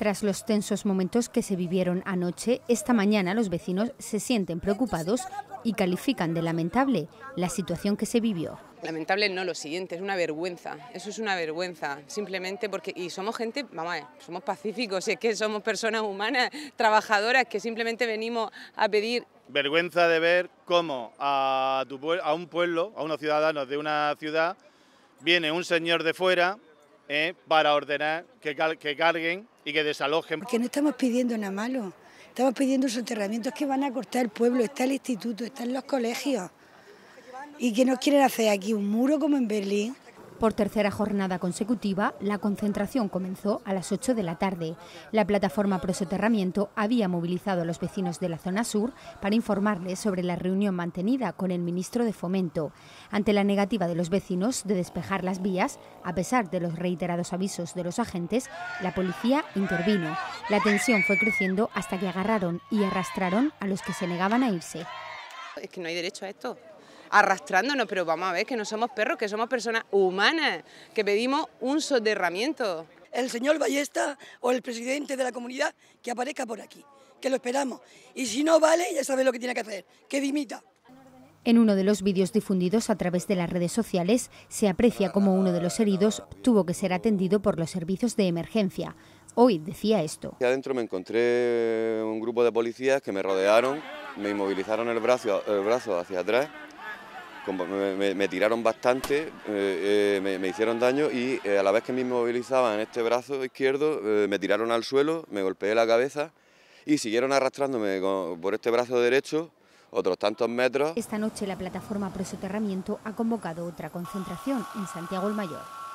Tras los tensos momentos que se vivieron anoche, esta mañana los vecinos se sienten preocupados y califican de lamentable la situación que se vivió. Lamentable no lo siguiente, es una vergüenza, eso es una vergüenza, simplemente porque, y somos gente, mamá somos pacíficos, es que somos personas humanas, trabajadoras, que simplemente venimos a pedir... Vergüenza de ver cómo a, a un pueblo, a unos ciudadanos de una ciudad, viene un señor de fuera ¿eh? para ordenar que, carguen y que desalojen. Porque no estamos pidiendo nada malo, estamos pidiendo soterramientos que van a cortar el pueblo, está el instituto, están los colegios. ¿Y que no quieren hacer aquí? ¿Un muro como en Berlín? Por tercera jornada consecutiva, la concentración comenzó a las 8 de la tarde. La plataforma Prosoterramiento había movilizado a los vecinos de la zona sur para informarles sobre la reunión mantenida con el ministro de Fomento. Ante la negativa de los vecinos de despejar las vías, a pesar de los reiterados avisos de los agentes, la policía intervino. La tensión fue creciendo hasta que agarraron y arrastraron a los que se negaban a irse. Es que no hay derecho a esto arrastrándonos, pero vamos a ver que no somos perros, que somos personas humanas, que pedimos un soterramiento. El señor Ballesta o el presidente de la comunidad que aparezca por aquí, que lo esperamos. Y si no vale, ya sabe lo que tiene que hacer, que dimita. En uno de los vídeos difundidos a través de las redes sociales se aprecia como uno de los heridos tuvo que ser atendido por los servicios de emergencia. Hoy decía esto. Adentro me encontré un grupo de policías que me rodearon, me inmovilizaron el brazo, el brazo hacia atrás me, tiraron bastante, eh, eh, me, hicieron daño y eh, a la vez que me inmovilizaban este brazo izquierdo, me tiraron al suelo, me golpeé la cabeza y siguieron arrastrándome por este brazo derecho otros tantos metros. Esta noche la plataforma Presoterramiento ha convocado otra concentración en Santiago el Mayor.